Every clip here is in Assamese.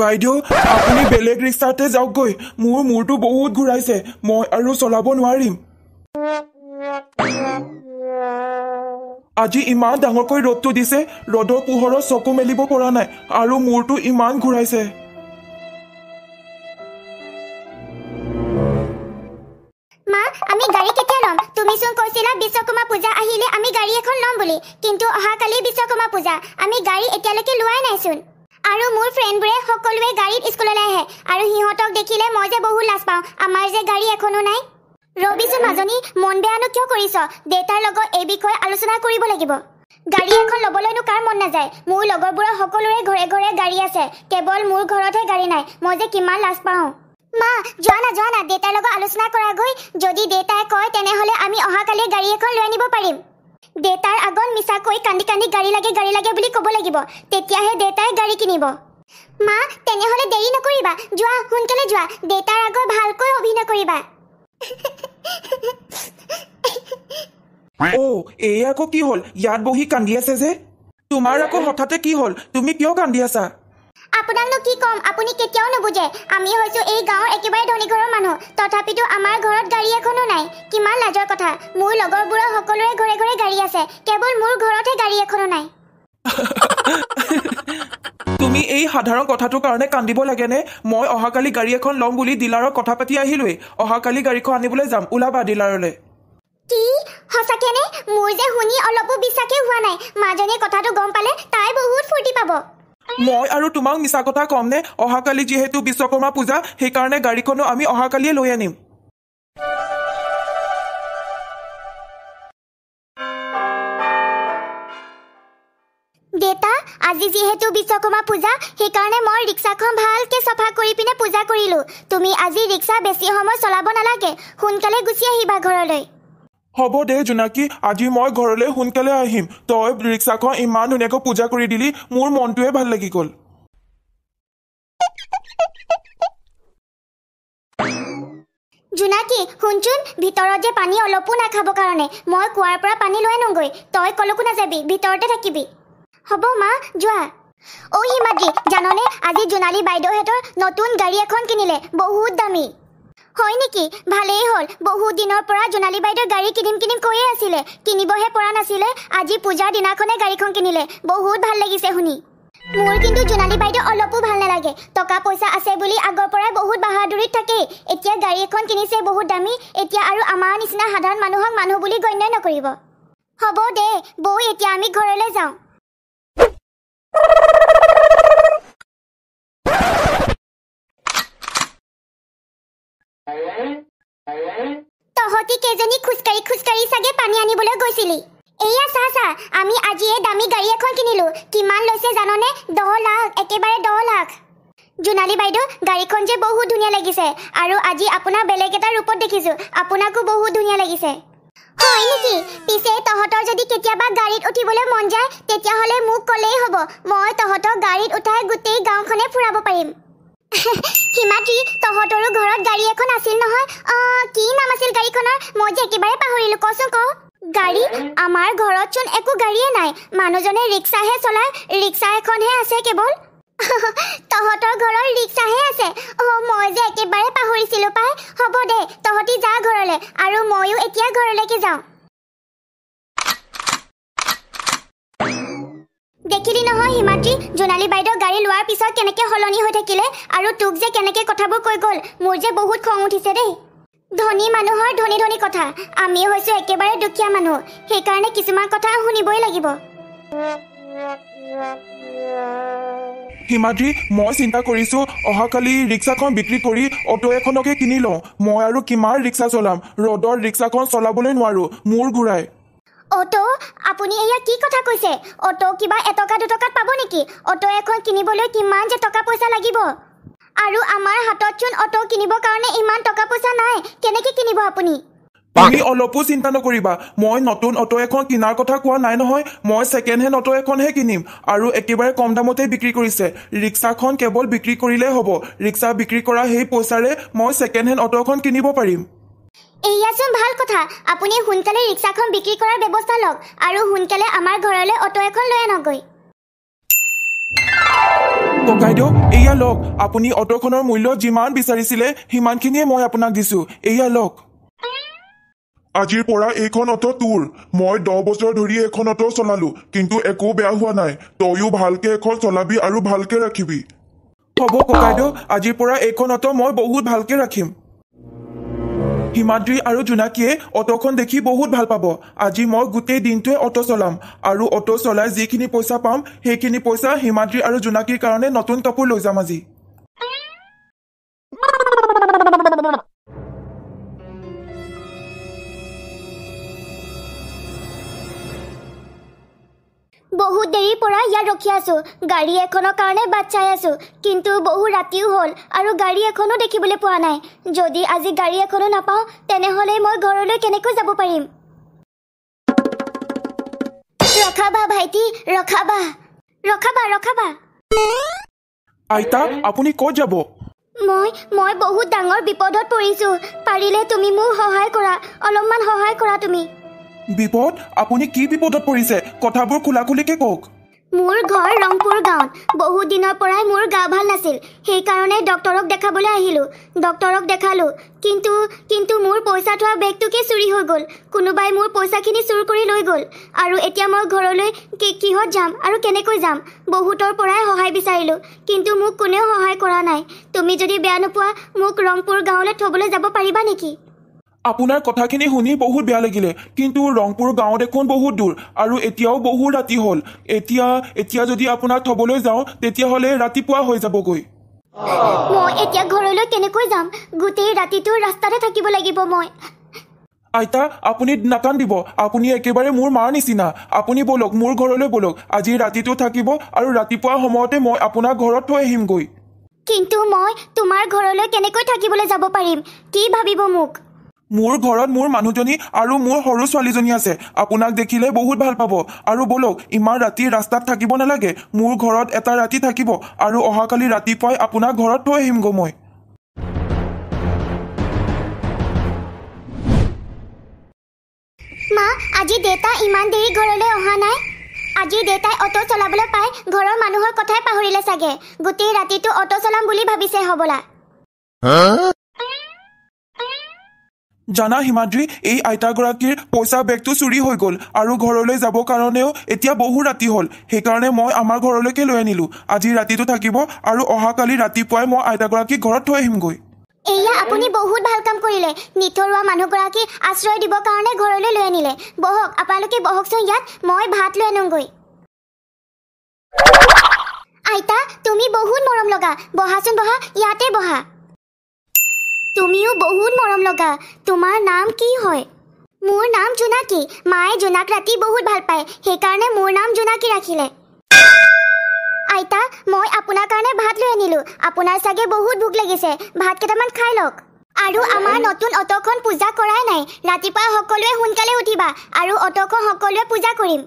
বাইদেউ আপুনি বেলেগ ৰিক্সাতে যাওকগৈ মোৰ মূৰটো বহুত ঘূৰাইছে মই আৰু চলাব নোৱাৰিম আজি ইমান ডাঙৰকৈ ৰ'দটো দিছে ৰ'দৰ পোহৰত চকু মেলিব পৰা নাই আৰু মূৰটো ইমান ঘূৰাইছে আহিলে আমি গাড়ী এখন ল'ম বুলি কিন্তু অহাকালি বিশ্বকৰ্মা পূজা আমি গাড়ী এতিয়ালৈকে লোৱাই নাইচোন আৰু মোৰ ফ্ৰেণ্ডবোৰে সকলোৱে গাড়ীত স্কুললৈ আহে আৰু সিহঁতক দেখিলে মই যে বহুত লাজ পাওঁ আমাৰ যে গাড়ী এখনো নাই ৰবিচোন মাজনী মন বেয়ানো কিয় কৰিছ দেউতাৰ লগত এই বিষয়ে আলোচনা কৰিব লাগিব গাড়ী এখন ল'বলৈনো কাৰ মন নাযায় মোৰ লগৰবোৰৰ সকলোৰে ঘৰে ঘৰে গাড়ী আছে কেৱল মোৰ ঘৰতহে গাড়ী নাই মই যে কিমান লাজ পাওঁ মা যোৱা না যোৱা না দেউতাৰ লগত আলোচনা কৰাগৈ যদি দেউতাই কয় তেনেহ'লে আমি অহাকালিয়ে গাড়ী এখন লৈ আনিব পাৰিম দেউতাৰ আগত মিছাকৈ কান্দি কান্দি গাড়ী লাগে গাড়ী লাগে বুলি ক'ব লাগিব তেতিয়াহে দেউতাই গাড়ী কিনিব মা তেনেহ'লে দেৰি নকৰিবা যোৱা সোনকালে যোৱা দেউতাৰ আগত ভালকৈ অভিনয় কৰিবা এয়া আকৌ কি হ'ল ইয়াত বহি কান্দি আছে যে তোমাৰ আকৌ হঠাতে কি হ'ল তুমি কিয় কান্দি আছা আপোনাকনো কি ক'ম আপুনি কেতিয়াও নুবুজে আমি হৈছো এই গাঁৱৰ একেবাৰে ধনী ঘৰৰ মানুহ তথাপিতো আমাৰ ঘৰত গাড়ী এখনো নাই কিমান লাজৰ কথা মোৰ লগৰবোৰৰ সকলোৰে ঘৰে ঘৰে গাড়ী আছে কেৱল মোৰ ঘৰতহে গাড়ী এখনো নাই তুমি এই সাধাৰণ কথাটোৰ কাৰণে কান্দিব লাগেনে মই অহাকালি গাড়ী এখন ল'ম বুলি ডিলাৰক কথা পাতি আহিলোৱে অহাকালি গাড়ীখন আনিবলৈ যাম ওলাবা ডিলাৰলৈ কি সঁচাকেনে মোৰ যে শুনি অলপো বিশ্বাসেই হোৱা নাই মাজনী কথাটো গম পালে তাই বহুত ফূৰ্তি পাব মই আৰু তোমাক মিছা কথা ক'ম নে অহাকালি যিহেতু বিশ্বকৰ্মা পূজা সেইকাৰণে গাড়ীখনো আমি অহাকালিয়ে লৈ আনিম আজি যিহেতু বিশ্বকৰ্মা পূজা সেইকাৰণে মই ৰিক্সাখন ভালকে চাফা কৰি পিনে পূজা কৰিলো তুমি আজি ৰিক্সা বেছি সময় চলাব নালাগে সোনকালে গুচি আহিবা ঘৰলৈ হ'ব দে জোনাকী আজি মই ঘৰলৈ সোনকালে আহিম তই ৰিক্সাখন ইমান ধুনীয়াকৈ পূজা কৰি দিলি মোৰ মনটোৱে ভাল লাগি গ'ল জোনাকী শুনচোন ভিতৰত যে পানী অলপো নাখাব কাৰণে মই কুঁৱাৰ পৰা পানী লৈ নগৈ তই কলকো নাযাবি ভিতৰতে থাকিবি হ'ব মা যোৱা অ' হিমাদ্ৰী জাননে আজি জোনালী বাইদেউহঁতৰ নতুন গাড়ী এখন কিনিলে বহুত দামী হয় নেকি ভালেই হ'ল দিনৰ পৰা জোনালী বাইদেউ গাড়ী কিনিম কিনিম কৈয়ে আছিলে কিনিবহে পৰা নাছিলে আজি পূজাৰ দিনাখনে গাড়ীখন কিনিলে বহুত ভাল লাগিছে শুনি মোৰ কিন্তু জোনালী বাইদেউ অলপো ভাল নালাগে টকা পইচা আছে বুলি আগৰ পৰাই বহুত বাহাদুৰিত থাকেই এতিয়া গাড়ী এখন কিনিছে বহুত দামী এতিয়া আৰু আমাৰ নিচিনা সাধাৰণ মানুহক মানুহ বুলি গণ্যই নকৰিব হ'ব দে বৌ এতিয়া আমি ঘৰলৈ যাওঁ তহঁতি কেইজনী খোজকাঢ়ি খোজকাঢ়ি চাগে পানী আনিবলৈ গৈছিলি এইয়া চা চা আমি আজি এই দামী গাড়ী এখন কিনিলো কিমান লৈছে জাননে দহ লাখ একেবাৰে দহ লাখ জোনালী বাইদেউ গাড়ীখন যে বহুত ধুনীয়া লাগিছে আৰু আজি আপোনাক বেলেগ এটা ৰূপত দেখিছো আপোনাকো বহুত ধুনীয়া লাগিছে হয় নেকি পিছে তহঁতৰ যদি কেতিয়াবা গাড়ীত উঠিবলৈ মন যায় তেতিয়াহ'লে মোক ক'লেই হ'ব মই তহঁতক গাড়ীত উঠাই গোটেই গাঁওখনে ফুৰাব পাৰিম সীমাত্ৰী তহঁতৰো ঘৰত গাড়ী এখন আছিল নহয় কথা মই যে একেবাৰে পাহৰিলো কচোন ক গাড়ী আমাৰ ঘৰত চোন একো গাড়ীয়ে নাই মানুহজনে ৰিক্সাহে চলাই ৰিক্সা এখনহে আছে কেৱল তহঁতৰ ঘৰৰ ৰিক্সাহে আছে অ' মই যে একেবাৰে পাহৰিছিলোঁ পাই হ'ব দে তহঁতি যা ঘৰলৈ আৰু ময়ো এতিয়া ঘৰলৈকে যাওঁ দেখিলি নহয় হিমাদ্ৰী জোনালী বাইদেউ গাড়ী লোৱাৰ পিছত কেনেকৈ সলনি হৈ থাকিলে আৰু তোক যে কেনেকৈ কথাবোৰ কৈ গ'ল মোৰ যে বহুত খং উঠিছে দেই ধনী মানুহৰ ধনী ধনী কথা আমি হৈছো একেবাৰে দুখীয়া মানুহ সেইকাৰণে কিছুমান কথা শুনিবই লাগিব হিমাদ্ৰী মই চিন্তা কৰিছো অহাকালি ৰিক্সাখন বিক্ৰী কৰি অ'টো এখনকে কিনি লওঁ মই আৰু কিমান ৰিক্সা চলাম ৰদৰ ৰিক্সাখন চলাবলৈ নোৱাৰো মূৰ ঘূৰাই অ'টো আপুনি এয়া কি কথা কৈছে অ'টো কিবা এটকা দুটকাত পাব নেকি অ'টো এখন কিনিবলৈ কিমান যে টকা পইচা লাগিব আৰু আমাৰ হাততচোন অটো কিনিবৰ কাৰণে ইমান টকা পইচা নাই কেনেকে কিনিব আপুনি তুমি অলপো চিন্তা নকৰিবা মই নতুন অটো এখন কিনাৰ কথা কোৱা নাই নহয় মই ছেকেণ্ড হেণ্ড অটো এখনহে কিনিম আৰু একেবাৰে কম দামতেই বিক্ৰী কৰিছে ৰিক্সাখন কেৱল বিক্ৰী কৰিলেই হ'ব ৰিক্সা বিক্ৰী কৰা সেই পইচাৰে মই ছেকেণ্ড হেণ্ড অটো এখন কিনিব পাৰিম এইয়াচোন ভাল কথা আপুনি সোনকালে ৰিক্সাখন বিক্ৰী কৰাৰ ব্যৱস্থা লওক আৰু সোনকালে আমাৰ ঘৰলৈ অটো এখন লৈ আনকগৈ ত' বাইদেউ এয়া লওক আপুনি অট'খনৰ মূল্য যিমান বিচাৰিছিলে সিমানখিনিয়ে মই আপোনাক দিছো এয়া লওক আজিৰ পৰা এইখন অটো তোৰ মই দহ বছৰ ধৰি এইখন অটো চলালো কিন্তু একো বেয়া হোৱা নাই তইও ভালকে এখন চলাবি আৰু ভালকে ৰাখিবি হ'ব ককাইদেউ আজিৰ পৰা এইখন অটো মই বহুত ভালকে ৰাখিম হিমাদ্ৰী আৰু জোনাকীয়ে অটোখন দেখি বহুত ভাল পাব আজি মই গোটেই দিনটোৱে অটো চলাম আৰু অটো চলাই যিখিনি পইচা পাম সেইখিনি পইচা হিমাদ্ৰী আৰু জোনাকীৰ কাৰণে নতুন কাপোৰ লৈ যাম আজি বহুত দেৰিৰ পৰা ইয়াত ৰখি আছোঁ গাড়ী এখনৰ কাৰণে বাট চাই আছোঁ কিন্তু বহু ৰাতিও হ'ল আৰু গাড়ী এখনো দেখিবলৈ পোৱা নাই যদি আজি গাড়ী এখনো নাপাওঁ তেনেহ'লে মই ঘৰলৈ কেনেকৈ যাব পাৰিম ৰখাবা ভাইটি ৰখাবা ৰখাবা ৰখাবা আইতা আপুনি ক'ত যাব মই মই বহুত ডাঙৰ বিপদত পৰিছোঁ পাৰিলে তুমি মোক সহায় কৰা অলপমান সহায় কৰা তুমি বিপদ আপুনি কি বিপদত পৰিছে কথাবোৰ খোলাখুলিকে কওক মোৰ ঘৰ ৰংপুৰ গাঁৱত বহুত দিনৰ পৰাই মোৰ গা ভাল নাছিল সেইকাৰণে ডক্তৰক দেখাবলৈ আহিলোঁ ডক্তৰক দেখালোঁ কিন্তু কিন্তু মোৰ পইচা থোৱা বেগটোকে চুৰি হৈ গ'ল কোনোবাই মোৰ পইচাখিনি চুৰ কৰি লৈ গ'ল আৰু এতিয়া মই ঘৰলৈ কিহত যাম আৰু কেনেকৈ যাম বহুতৰ পৰাই সহায় বিচাৰিলোঁ কিন্তু মোক কোনেও সহায় কৰা নাই তুমি যদি বেয়া নোপোৱা মোক ৰংপুৰ গাঁৱলৈ থ'বলৈ যাব পাৰিবা নেকি আপোনাৰ কথাখিনি শুনি বহুত বেয়া লাগিলে কিন্তু ৰংপুৰ গাঁও দেখোন বহুত দূৰ আৰু এতিয়াও বহুত ৰাতি হ'ল এতিয়া এতিয়া যদি আপোনাক থবলৈ যাওঁ তেতিয়াহ'লে ৰাতিপুৱা হৈ যাবগৈ মই এতিয়া ঘৰলৈ কেনেকৈ যাম গোটেই ৰাতিটো ৰাস্তাতে থাকিব লাগিব মই আইতা আপুনি নাকান্দিব আপুনি একেবাৰে মোৰ মাৰ নিচিনা আপুনি বলক মোৰ ঘৰলৈ বলক আজি ৰাতিটো থাকিব আৰু ৰাতিপুৱা সময়তে মই আপোনাৰ ঘৰত থৈ আহিমগৈ কিন্তু মই তোমাৰ ঘৰলৈ কেনেকৈ থাকিবলৈ যাব পাৰিম কি ভাবিব মোক মোৰ ঘৰত মোৰ মানুহজনী আৰু মোৰ সৰু ছোৱালীজনী আছে আপোনাক দেখিলে বহুত ভাল পাব আৰু বোলক ইমান ৰাতি ৰাস্তাত থাকিব নালাগে মোৰ ঘৰত এটা ৰাতি থাকিব আৰু অহাকালি ৰাতিপুৱাই আপোনাক ঘৰত থৈ আহিমগৈ মই আজি দেউতা ইমান দেৰি ঘৰলৈ অহা নাই আজি দেউতাই অ'টো চলাবলৈ পাই ঘৰৰ মানুহৰ কথাই পাহৰিলে চাগে গোটেই ৰাতিটো অ'টো চলাম বুলি ভাবিছে হবলা জানা হিমাদ্ৰী এই আইতাগৰাকীৰ পইচা বেগটো চুৰি হৈ গ'ল আৰু ঘৰলৈ যাব কাৰণেও এতিয়া বহু ৰাতি হ'ল সেইকাৰণে মই আমাৰ ঘৰলৈকে লৈ আনিলো আজি ৰাতিটো থাকিব আৰু অহাকালি ৰাতিপুৱাই মই আইতাগৰাকীক ঘৰত থৈ আহিমগৈ এয়া আপুনি বহুত ভাল কাম কৰিলে নিথৰুৱা মানুহগৰাকী আশ্ৰয় দিবৰ কাৰণে ঘৰলৈ লৈ আনিলে বহক আপোনালোকে বহকচোন ইয়াত মই ভাত লৈ আনোগৈ আইতা তুমি বহুত মৰম লগা বহাচোন বহা ইয়াতে বহা তুমিও বহুত মৰম লগা তোমাৰ নাম কি হয় মোৰ নাম জোনাকী মায়ে জোনাক ৰাতি বহুত ভাল পায় সেইকাৰণে মোৰ নাম জোনাকী ৰাখিলে আইতা মই আপোনাৰ কাৰণে ভাত লৈ আনিলো আপোনাৰ চাগে বহুত ভোক লাগিছে ভাত কেইটামান খাই লওক আৰু আমাৰ নতুন অট'খন পূজা কৰাই নাই ৰাতিপুৱা সকলোৱে সোনকালে উঠিবা আৰু অট'খন সকলোৱে পূজা কৰিম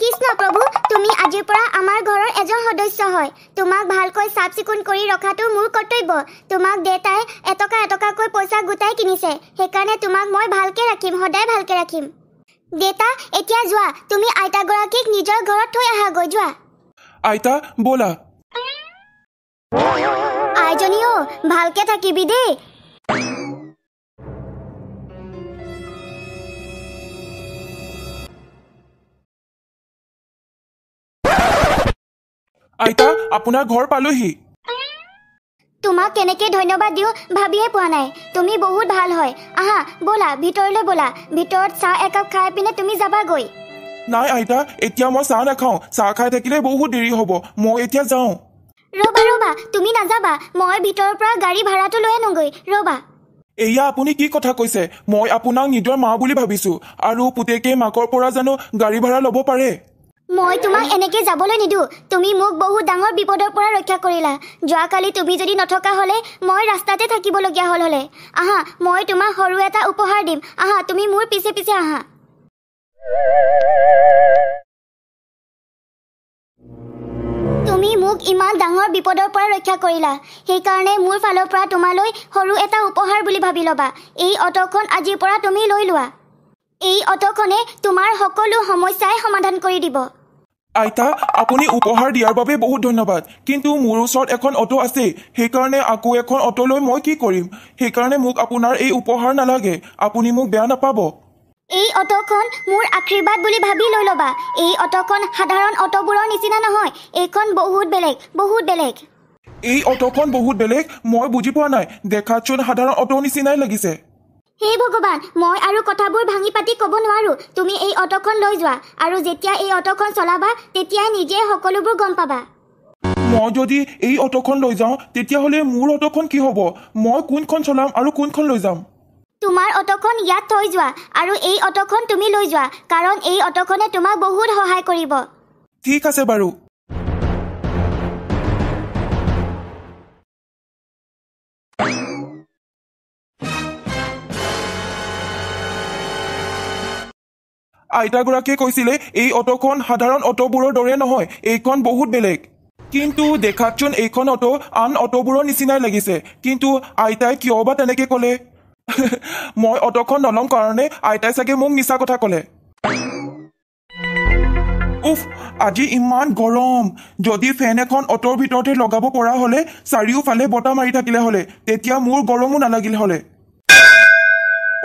কৃষ্ণ প্ৰভু তুমি আজিৰ পৰা আমাৰ ঘৰৰ এজন সদস্য হয় তোমাক ভালকৈ চাফ চিকুণ কৰি ৰখাটো মোৰ কৰ্তব্য তোমাক দেউতাই এটকা এটকাকৈ পইচা গোটাই কিনিছে সেইকাৰণে তোমাক মই ভালকৈ ৰাখিম সদায় ভালকৈ ৰাখিম দেউতা এতিয়া যোৱা তুমি আইতাগৰাকীক নিজৰ ঘৰত থৈ আহা যোৱা আইতা বলা আইজনী ভালকৈ থাকিবি দেই আইতা আপোনাৰ ঘৰ পালোহি তোমাক কেনেকে ধন্যবাদ দিওঁ ভাবিয়ে পোৱা নাই তুমি বহুত ভাল হয় আহা বলা ভিতৰলৈ বলা ভিতৰত চাহ একাপ খাই পিনে তুমি যাবাগৈ নাই আইতা এতিয়া মই চাহ নাখাওঁ চাহ খাই থাকিলে বহুত দেৰি হ'ব মই এতিয়া যাওঁ ৰবা ৰবা তুমি নাযাবা মই ভিতৰৰ পৰা গাড়ী ভাড়াটো লৈ আনোগৈ ৰবা এয়া আপুনি কি কথা কৈছে মই আপোনাক নিজৰ মা বুলি ভাবিছো আৰু পুতেকে মাকৰ পৰা জানো গাড়ী ভাড়া ল'ব পাৰে মই তোমাক এনেকে যাবলৈ নিদো তুমি মোক বহুত ডাঙৰ বিপদৰ পৰা ৰক্ষা কৰিলা যোৱাকালি তুমি যদি নথকা হলে মই ৰাস্তাতে থাকিবলগীয়া হল হলে আহা মই তোমাক সৰু এটা উপহাৰ দিম আহা তুমি মোৰ পিছে পিছে আহা তুমি মোক ইমান ডাঙৰ বিপদৰ পৰা ৰক্ষা কৰিলা সেইকাৰণে মোৰ ফালৰ পৰা তোমালৈ সৰু এটা উপহাৰ বুলি ভাবি ল'বা এই অট'খন আজিৰ পৰা তুমি লৈ লোৱা এই অট'খনে তোমাৰ সকলো সমস্যাই সমাধান কৰি দিব আইতা আপুনি উপহাৰ দিয়াৰ বাবে বহুত ধন্যবাদ কিন্তু মোৰ ওচৰত এখন অটো আছে সেইকাৰণে আকৌ এখন অটো লৈ মই কি কৰিম সেইকাৰণে মোক আপোনাৰ এই উপহাৰ নালাগে আপুনি মোক বেয়া নাপাব এই অটোখন মোৰ আশীৰ্বাদ বুলি ভাবি লৈ ল'বা এই অটোখন সাধাৰণ অটোবোৰৰ নিচিনা নহয় এইখন বহুত বেলেগ বহুত বেলেগ এই অটোখন বহুত বেলেগ মই বুজি পোৱা নাই দেখাতচোন সাধাৰণ অটোৰ নিচিনাই লাগিছে হে ভগৱান মই আৰু কথাবোৰ ভাঙি পাতি ক'ব নোৱাৰোঁ তুমি এই অট'খন লৈ যোৱা আৰু যেতিয়া এই অট'খন চলাবা তেতিয়াই নিজেই সকলোবোৰ গম পাবা মই যদি এই অট'খন লৈ যাওঁ তেতিয়াহ'লে মোৰ অটোখন কি হ'ব মই কোনখন চলাম আৰু কোনখন লৈ যাম তোমাৰ অটোখন ইয়াত থৈ যোৱা আৰু এই অট'খন তুমি লৈ যোৱা কাৰণ এই অট'খনে তোমাক বহুত সহায় কৰিব ঠিক আছে বাৰু আইতাগৰাকীয়ে কৈছিলে এই অটোখন সাধাৰণ অট'বোৰৰ দৰে নহয় এইখন বহুত বেলেগ কিন্তু দেখাতচোন এইখন অটো আন অটোবোৰৰ নিচিনাই লাগিছে কিন্তু আইতাই কিয় বা তেনেকে ক'লে মই অটোখন নলওঁ কাৰণে আইতাই চাগে মোক মিছা কথা ক'লে উফ আজি ইমান গৰম যদি ফেন এখন অট'ৰ ভিতৰতে লগাব পৰা হ'লে চাৰিওফালে বতাহ মাৰি থাকিলে হ'লে তেতিয়া মোৰ গৰমো নালাগিল হ'লে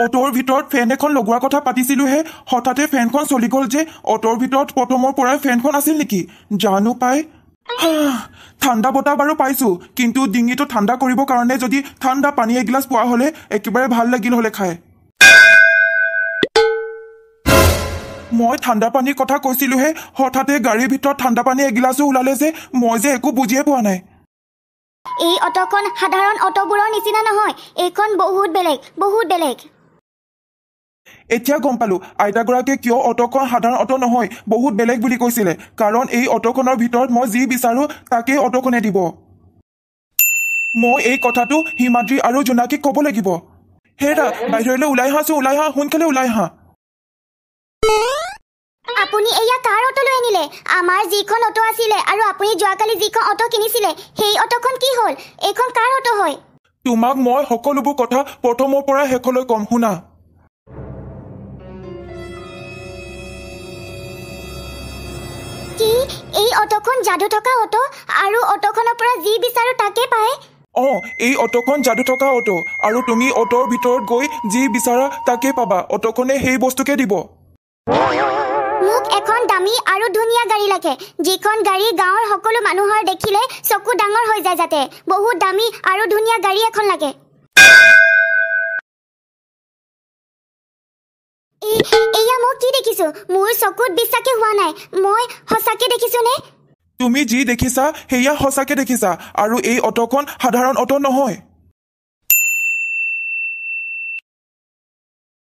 অটোৰ ভিতৰত ফেন এখন লগোৱাৰ কথা পাতিছিলোহে হঠাতে ফেনখন চলি গ'ল যে অটোৰ ভিতৰত প্ৰথমৰ পৰাই ফেনখন আছিল নেকি জানো পাই ঠাণ্ডা বতাহ বাৰু পাইছো কিন্তু ডিঙিটো ঠাণ্ডা কৰিবৰ কাৰণে যদি ঠাণ্ডা পানী এগিলাচ পোৱা হলে একেবাৰে ভাল লাগিল হলে খায় মই ঠাণ্ডা পানীৰ কথা কৈছিলোহে হঠাতে গাড়ীৰ ভিতৰত ঠাণ্ডা পানী এগিলাচো ওলালে যে মই যে একো বুজিয়ে পোৱা নাই এই অট'খন সাধাৰণ অট'বোৰৰ নিচিনা নহয় এইখন বহুত বেলেগ বহুত বেলেগ এতিয়া গম পালোঁ আইতাগৰাকীয়ে কিয় অট'খন সাধাৰণ অট' নহয় বহুত বেলেগ বুলি কৈছিলে কাৰণ এই অট'খনৰ ভিতৰত মই যি বিচাৰোঁ তাকেই অট'খনে দিব মই এই কথাটো হিমাদ্ৰী আৰু জোনাকীক ক'ব লাগিব হেৰা বাহিৰলৈ ওলাই আহাচোন ওলাই আহা সোনকালে ওলাই আহা আপুনি এয়া কাৰ অট'লৈ আনিলে আমাৰ যিখন অট' আছিলে আৰু আপুনি যোৱাকালি যিখন অট' কিনিছিলে সেই অট'খন কি হ'ল এইখন কাৰ অট' হয় তোমাক মই সকলোবোৰ কথা প্ৰথমৰ পৰা শেষলৈ ক'ম শুনা এই অটোখন জাদু থকা অটো আৰু অটোখনৰ পৰা যি বিচাৰো তাকে পায় অঁ এই অটোখন জাদু থকা অটো আৰু তুমি অটোৰ ভিতৰত গৈ যি বিচাৰা তাকে পাবা অটোখনে সেই বস্তুকে দিব মোক এখন দামী আৰু ধুনীয়া গাড়ী লাগে যিখন গাড়ী গাঁৱৰ সকলো মানুহৰ দেখিলে চকু ডাঙৰ হৈ যায় যাতে বহুত দামী আৰু ধুনীয়া গাড়ী এখন লাগে এয়া মই কি দেখিছো মোৰ চকুত বিশ্বাসে হোৱা নাই মই সঁচাকে দেখিছোনে তুমি যি দেখিছা সেয়া সঁচাকে দেখিছা আৰু এই অট'খন সাধাৰণ অট' নহয়